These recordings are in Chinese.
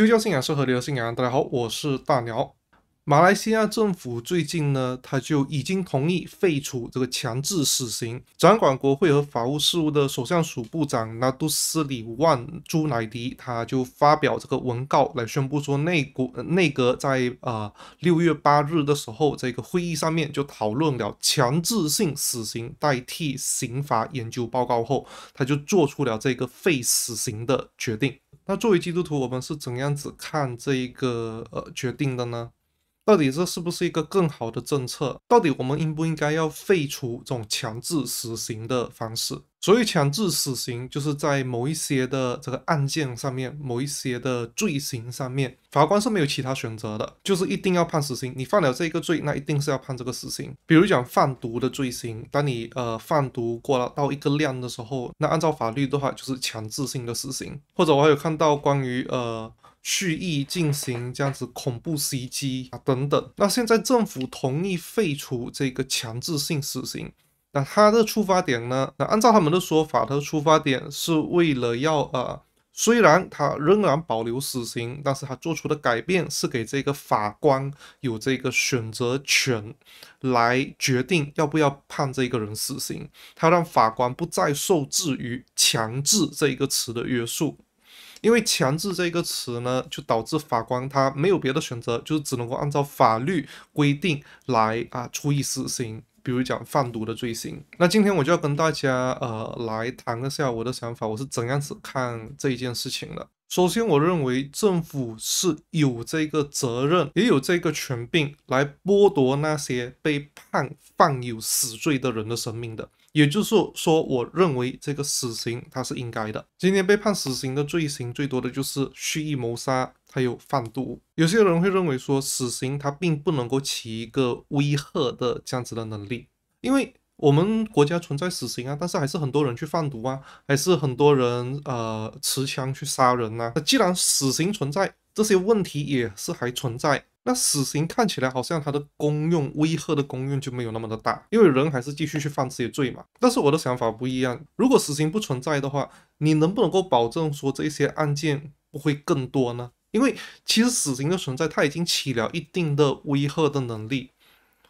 宗教信仰是合理的信仰。大家好，我是大鸟。马来西亚政府最近呢，他就已经同意废除这个强制死刑。掌管国会和法务事务的首相署部长纳杜斯里万朱乃迪，他就发表这个文告来宣布说，内国内阁在呃六月八日的时候，这个会议上面就讨论了强制性死刑代替刑罚研究报告后，他就做出了这个废死刑的决定。那作为基督徒，我们是怎样子看这一个呃决定的呢？到底这是不是一个更好的政策？到底我们应不应该要废除这种强制死刑的方式？所以，强制死刑就是在某一些的这个案件上面，某一些的罪行上面，法官是没有其他选择的，就是一定要判死刑。你犯了这个罪，那一定是要判这个死刑。比如讲贩毒的罪行，当你呃贩毒过了到一个量的时候，那按照法律的话就是强制性的死刑。或者我有看到关于呃。蓄意进行这样子恐怖袭击啊等等，那现在政府同意废除这个强制性死刑，那他的出发点呢？那按照他们的说法，他的出发点是为了要呃，虽然他仍然保留死刑，但是他做出的改变是给这个法官有这个选择权，来决定要不要判这个人死刑。他让法官不再受制于“强制”这一个词的约束。因为“强制”这个词呢，就导致法官他没有别的选择，就是只能够按照法律规定来啊，处以死刑。比如讲贩毒的罪行。那今天我就要跟大家呃来谈一下我的想法，我是怎样子看这一件事情的。首先，我认为政府是有这个责任，也有这个权柄来剥夺那些被判犯有死罪的人的生命的。也就是说，我认为这个死刑它是应该的。今天被判死刑的罪行最多的就是蓄意谋杀，还有贩毒。有些人会认为说，死刑它并不能够起一个威慑的这样子的能力，因为我们国家存在死刑啊，但是还是很多人去贩毒啊，还是很多人呃持枪去杀人呐。那既然死刑存在，这些问题也是还存在。那死刑看起来好像它的功用、威吓的功用就没有那么的大，因为人还是继续去犯这些罪嘛。但是我的想法不一样，如果死刑不存在的话，你能不能够保证说这些案件不会更多呢？因为其实死刑的存在，它已经起了一定的威吓的能力，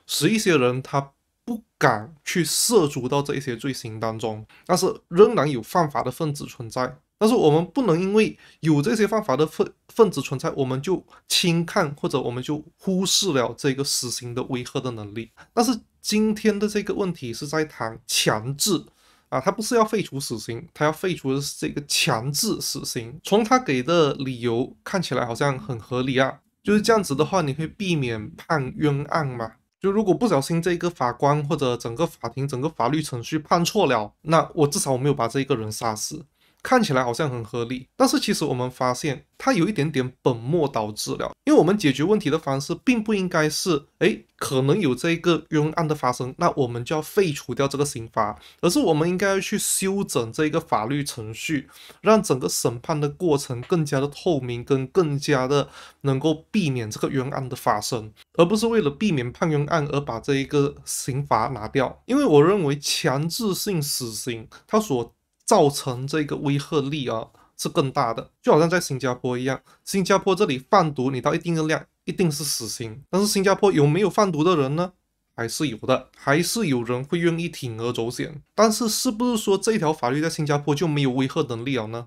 使一些人他不敢去涉足到这一些罪行当中。但是仍然有犯法的分子存在。但是我们不能因为有这些犯法的分分子存在，我们就轻看或者我们就忽视了这个死刑的威和的能力。但是今天的这个问题是在谈强制啊，他不是要废除死刑，他要废除的是这个强制死刑。从他给的理由看起来好像很合理啊，就是这样子的话，你可以避免判冤案嘛？就如果不小心这个法官或者整个法庭整个法律程序判错了，那我至少我没有把这个人杀死。看起来好像很合理，但是其实我们发现它有一点点本末倒置了。因为我们解决问题的方式并不应该是，哎，可能有这一个冤案的发生，那我们就要废除掉这个刑罚，而是我们应该要去修整这一个法律程序，让整个审判的过程更加的透明，跟更加的能够避免这个冤案的发生，而不是为了避免判冤案而把这一个刑罚拿掉。因为我认为强制性死刑它所造成这个威慑力啊是更大的，就好像在新加坡一样，新加坡这里贩毒你到一定的量一定是死刑，但是新加坡有没有贩毒的人呢？还是有的，还是有人会愿意铤而走险。但是是不是说这条法律在新加坡就没有威慑能力了呢？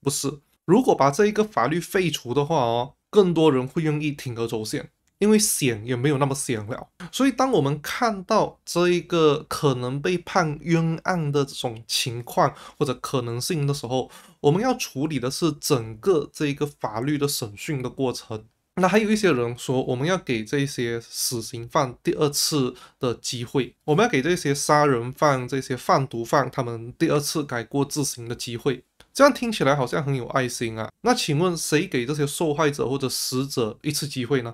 不是，如果把这一个法律废除的话哦，更多人会愿意铤而走险。因为险也没有那么险了，所以当我们看到这一个可能被判冤案的这种情况或者可能性的时候，我们要处理的是整个这一个法律的审讯的过程。那还有一些人说，我们要给这些死刑犯第二次的机会，我们要给这些杀人犯、这些贩毒犯他们第二次改过自新的机会。这样听起来好像很有爱心啊。那请问谁给这些受害者或者死者一次机会呢？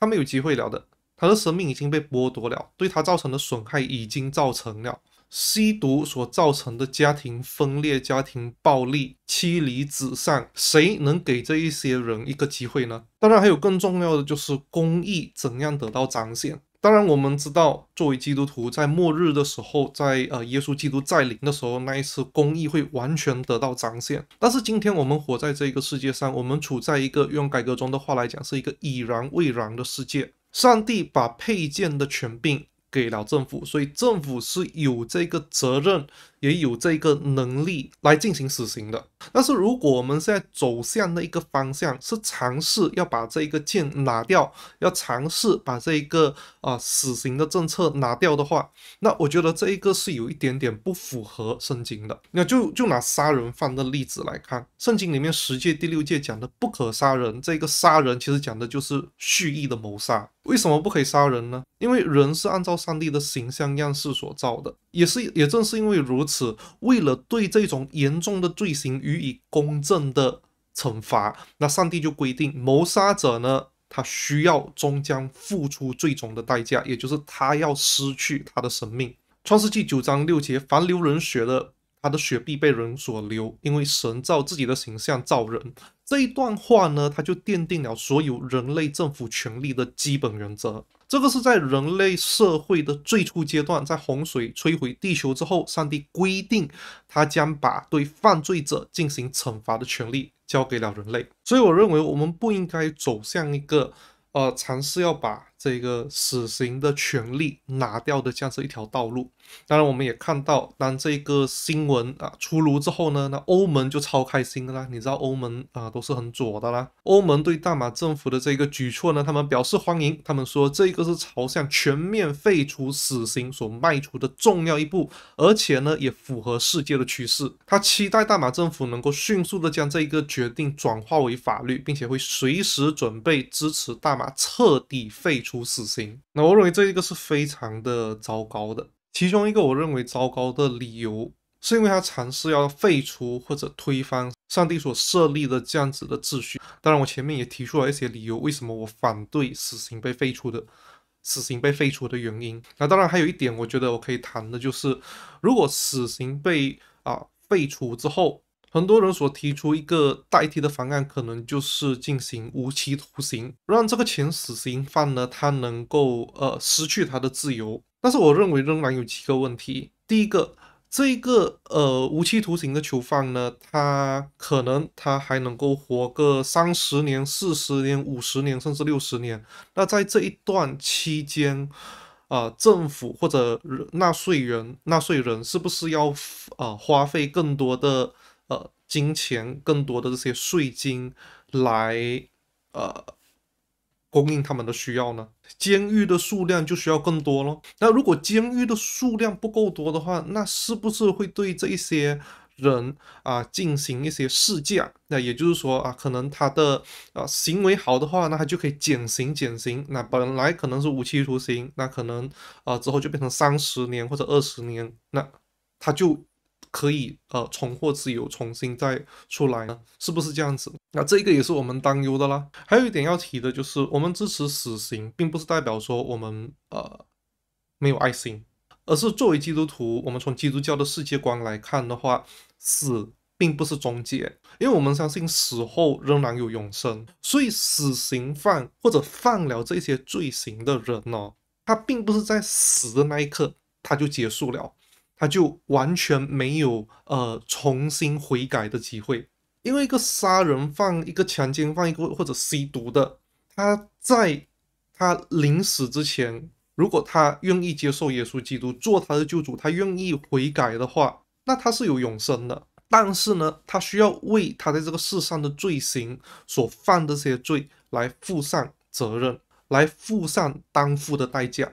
他没有机会了的，他的生命已经被剥夺了，对他造成的损害已经造成了。吸毒所造成的家庭分裂、家庭暴力、妻离子散，谁能给这一些人一个机会呢？当然，还有更重要的就是公益怎样得到彰显。当然，我们知道，作为基督徒，在末日的时候，在呃耶稣基督再临的时候，那一次公义会完全得到彰显。但是，今天我们活在这个世界上，我们处在一个用改革中的话来讲，是一个已然未然的世界。上帝把配件的权柄给了政府，所以政府是有这个责任。也有这个能力来进行死刑的，但是如果我们现在走向那一个方向，是尝试要把这一个剑拿掉，要尝试把这一个啊死刑的政策拿掉的话，那我觉得这一个是有一点点不符合圣经的。那就就拿杀人犯的例子来看，圣经里面十诫第六诫讲的不可杀人，这个杀人其实讲的就是蓄意的谋杀。为什么不可以杀人呢？因为人是按照上帝的形象样式所造的，也是也正是因为如此为了对这种严重的罪行予以公正的惩罚，那上帝就规定，谋杀者呢，他需要终将付出最终的代价，也就是他要失去他的生命。创世纪九章六节，凡流人血的，他的血必被人所流，因为神照自己的形象造人。这一段话呢，它就奠定了所有人类政府权力的基本原则。这个是在人类社会的最初阶段，在洪水摧毁地球之后，上帝规定他将把对犯罪者进行惩罚的权利交给了人类。所以，我认为我们不应该走向一个，呃，尝试要把。这个死刑的权利拿掉的这样子一条道路，当然我们也看到，当这个新闻啊出炉之后呢，那欧盟就超开心的啦。你知道欧盟啊都是很左的啦，欧盟对大马政府的这个举措呢，他们表示欢迎，他们说这个是朝向全面废除死刑所迈出的重要一步，而且呢也符合世界的趋势。他期待大马政府能够迅速的将这一个决定转化为法律，并且会随时准备支持大马彻底废。处死刑，那我认为这一个是非常的糟糕的。其中一个我认为糟糕的理由，是因为他尝试要废除或者推翻上帝所设立的这样子的秩序。当然，我前面也提出了一些理由，为什么我反对死刑被废除的，死刑被废除的原因。那当然还有一点，我觉得我可以谈的就是，如果死刑被啊废除之后。很多人所提出一个代替的方案，可能就是进行无期徒刑，让这个前死刑犯呢，他能够呃失去他的自由。但是我认为仍然有几个问题。第一个，这个呃无期徒刑的囚犯呢，他可能他还能够活个三十年、四十年、五十年，甚至六十年。那在这一段期间，啊，政府或者纳税人，纳税人是不是要啊花费更多的？呃，金钱更多的这些税金来呃供应他们的需要呢？监狱的数量就需要更多喽。那如果监狱的数量不够多的话，那是不是会对这一些人啊进行一些试驾？那也就是说啊，可能他的啊行为好的话，那他就可以减刑减刑。那本来可能是无期徒刑，那可能啊之后就变成三十年或者二十年，那他就。可以呃重获自由，重新再出来呢，是不是这样子？那这个也是我们担忧的啦。还有一点要提的就是，我们支持死刑，并不是代表说我们呃没有爱心，而是作为基督徒，我们从基督教的世界观来看的话，死并不是终结，因为我们相信死后仍然有永生。所以死刑犯或者犯了这些罪行的人呢，他并不是在死的那一刻他就结束了。他就完全没有呃重新悔改的机会，因为一个杀人犯、一个强奸犯、一个或者吸毒的，他在他临死之前，如果他愿意接受耶稣基督做他的救主，他愿意悔改的话，那他是有永生的。但是呢，他需要为他在这个世上的罪行所犯的这些罪来负上责任，来负上担负的代价，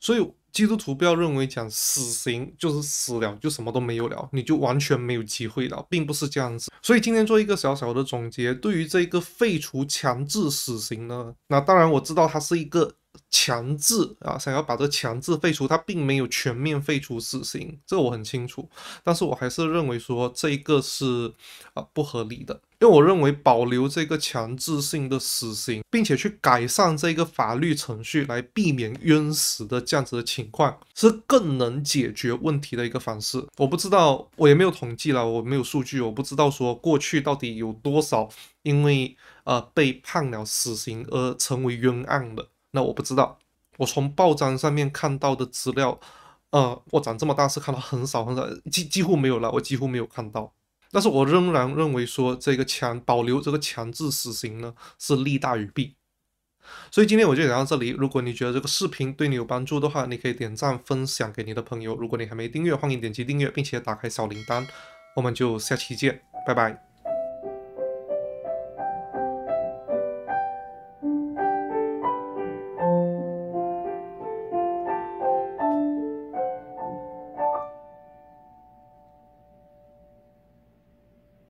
所以。基督徒不要认为讲死刑就是死了就什么都没有了，你就完全没有机会了，并不是这样子。所以今天做一个小小的总结，对于这个废除强制死刑呢，那当然我知道它是一个强制啊，想要把这强制废除，它并没有全面废除死刑，这个我很清楚。但是我还是认为说这一个是啊不合理的。因为我认为保留这个强制性的死刑，并且去改善这个法律程序，来避免冤死的这样子的情况，是更能解决问题的一个方式。我不知道，我也没有统计了，我没有数据，我不知道说过去到底有多少因为呃被判了死刑而成为冤案的。那我不知道，我从报章上面看到的资料，呃，我长这么大是看到很少很少，几几乎没有了，我几乎没有看到。但是我仍然认为说这个强保留这个强制死刑呢是利大于弊，所以今天我就讲到这里。如果你觉得这个视频对你有帮助的话，你可以点赞、分享给你的朋友。如果你还没订阅，欢迎点击订阅，并且打开小铃铛。我们就下期见，拜拜。